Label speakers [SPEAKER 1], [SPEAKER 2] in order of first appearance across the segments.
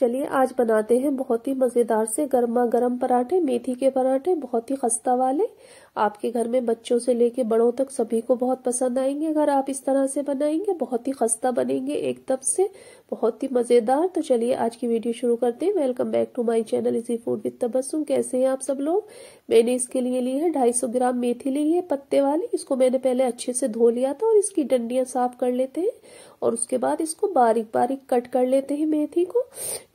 [SPEAKER 1] चलिए आज बनाते हैं बहुत ही मज़ेदार से गर्मा गर्म पराठे मेथी के पराठे बहुत ही खस्ता वाले आपके घर में बच्चों से लेके बड़ों तक सभी को बहुत पसंद आएंगे अगर आप इस तरह से बनाएंगे बहुत ही खस्ता बनेंगे एकदम से बहुत ही मज़ेदार तो चलिए आज की वीडियो शुरू करते हैं welcome back to my channel easy food with Tabassum कैसे हैं आप सब लोग मैंने इसके लिए ली है सौ ग्राम मेथी ली है पत्ते वाली इसको मैंने पहले अच्छे से धो लिया था और इसकी डंडियां साफ कर लेते हैं और उसके बाद इसको बारीक बारीक कट कर लेते हैं मेथी को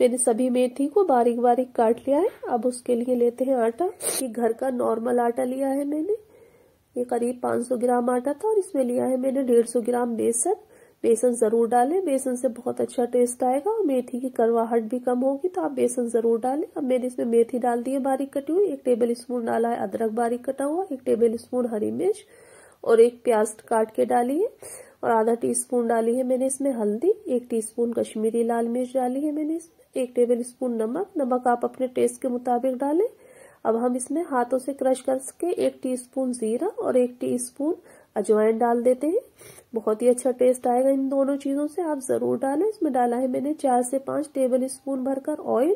[SPEAKER 1] मैंने सभी मेथी को बारीक बारीक काट लिया है अब उसके लिए लेते हैं आटा ये घर का नॉर्मल आटा लिया है मैंने ये करीब 500 ग्राम आटा था और इसमें लिया है मैंने 150 ग्राम बेसन बेसन ज़रूर डालें बेसन से बहुत अच्छा टेस्ट आएगा और मेथी की करवाहट भी कम होगी तो आप बेसन ज़रूर डालें अब मैंने इसमें मेथी डाल दी है बारीक कटी हुई एक टेबल स्पून डाला है अदरक बारीक कटा हुआ एक टेबल स्पून हरी मिर्च और एक प्याज काट के डाली है और आधा टीस्पून डाली है मैंने इसमें हल्दी एक टीस्पून कश्मीरी लाल मिर्च डाली है मैंने इसमें एक टेबल स्पून नमक नमक आप अपने टेस्ट के मुताबिक डालें अब हम इसमें हाथों से क्रश करके एक टीस्पून जीरा और एक टीस्पून अजवाइन डाल देते हैं बहुत ही अच्छा टेस्ट आएगा इन दोनों चीजों से आप जरूर डालें इसमें डाला है मैंने चार से पांच टेबल स्पून भरकर ऑयल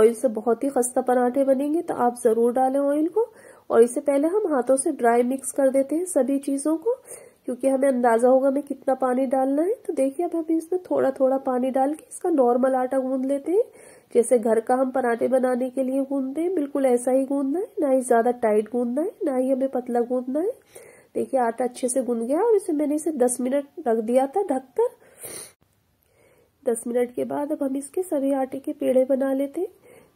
[SPEAKER 1] ऑयल से बहुत ही खस्ता पराठे बनेंगे तो आप जरूर डालें ऑयल को और इससे पहले हम हाथों से ड्राई मिक्स कर देते हैं सभी चीजों को क्योंकि हमें अंदाजा होगा हमें कितना पानी डालना है तो देखिए अब हम इसमें थोड़ा थोड़ा पानी डाल के इसका नॉर्मल आटा गूंद लेते हैं जैसे घर का हम पराठे बनाने के लिए गूंदते हैं बिल्कुल ऐसा ही गूंदना है ना ही ज्यादा टाइट गूंदना है ना ही हमें पतला गूंदना है देखिए आटा अच्छे से गूंद गया और इसे मैंने इसे दस मिनट रख दिया था ढककर दस मिनट के बाद अब हम इसके सभी आटे के पेड़े बना लेते हैं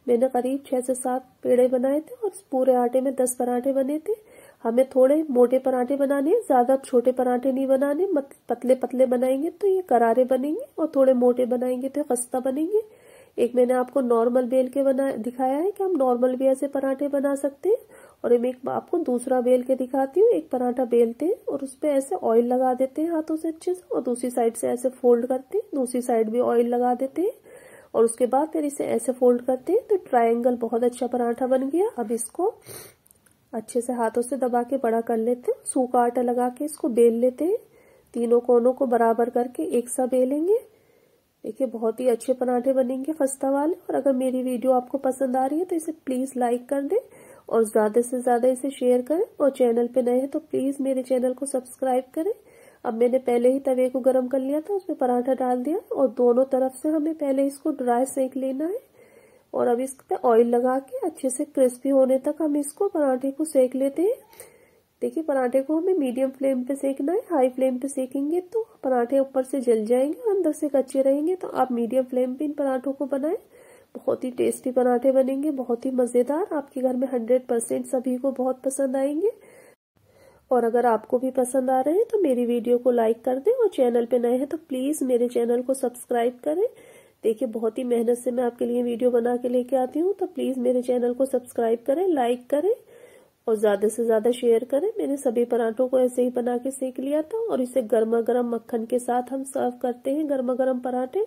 [SPEAKER 1] मैंने करीब छह से सात पेड़े बनाए थे और पूरे आटे में दस पराठे बने थे हमें थोड़े मोटे पराठे बनाने हैं ज्यादा छोटे पराठे नहीं बनाने पतले पतले बनाएंगे तो ये करारे बनेंगे और थोड़े मोटे बनाएंगे तो खस्ता बनेंगे एक मैंने आपको नॉर्मल बेल के बना दिखाया है कि हम नॉर्मल भी ऐसे पराठे बना सकते हैं और मैं एक आपको दूसरा बेल के दिखाती हूँ एक पराठा बेलते हैं और उस पर ऐसे ऑयल लगा देते हैं हाथों से अच्छे से और दूसरी साइड से ऐसे फोल्ड करते हैं दूसरी साइड भी ऑयल लगा देते हैं और उसके बाद फिर इसे ऐसे फोल्ड करते हैं तो ट्राइंगल बहुत अच्छा पराठा बन गया अब इसको अच्छे से हाथों से दबा के बड़ा कर लेते हैं सूखा आटा लगा के इसको बेल लेते हैं तीनों कोनों को बराबर करके एक सा बेलेंगे देखिए बहुत ही अच्छे पराठे बनेंगे खस्ता वाले और अगर मेरी वीडियो आपको पसंद आ रही है तो इसे प्लीज़ लाइक कर दें और ज़्यादा से ज़्यादा इसे शेयर करें और चैनल पे नए हैं तो प्लीज़ मेरे चैनल को सब्सक्राइब करें अब मैंने पहले ही तवे को गर्म कर लिया था उसमें पराठा डाल दिया और दोनों तरफ से हमें पहले इसको ड्राई सेक लेना है और अब इस पे ऑयल लगा के अच्छे से क्रिस्पी होने तक हम इसको पराठे को सेक लेते हैं देखिए पराठे को हमें मीडियम फ्लेम पे सेकना है हाई फ्लेम पे सेकेंगे तो पराठे ऊपर से जल जाएंगे और अंदर से कच्चे रहेंगे तो आप मीडियम फ्लेम पे इन पराठों को बनाएं बहुत ही टेस्टी पराठे बनेंगे बहुत ही मज़ेदार आपके घर में हंड्रेड परसेंट सभी को बहुत पसंद आएंगे और अगर आपको भी पसंद आ रहे हैं तो मेरी वीडियो को लाइक कर दें और चैनल पे नए हैं तो प्लीज़ मेरे चैनल को सब्सक्राइब करें देखिए बहुत ही मेहनत से मैं आपके लिए वीडियो बना के लेके आती हूँ तो प्लीज़ मेरे चैनल को सब्सक्राइब करें लाइक करें और ज़्यादा से ज़्यादा शेयर करें मैंने सभी पराठों को ऐसे ही बना के सेक लिया था और इसे गर्मा गर्म मक्खन के साथ हम सर्व करते हैं गर्मा गर्म पराठे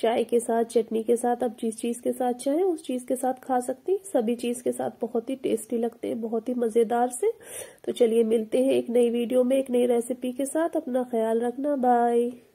[SPEAKER 1] चाय के साथ चटनी के साथ आप जिस चीज़ के साथ चाहे उस चीज़ के साथ खा सकते हैं सभी चीज़ के साथ बहुत ही टेस्टी लगते हैं बहुत ही मज़ेदार से तो चलिए मिलते हैं एक नई वीडियो में एक नई रेसिपी के साथ अपना ख्याल रखना बाय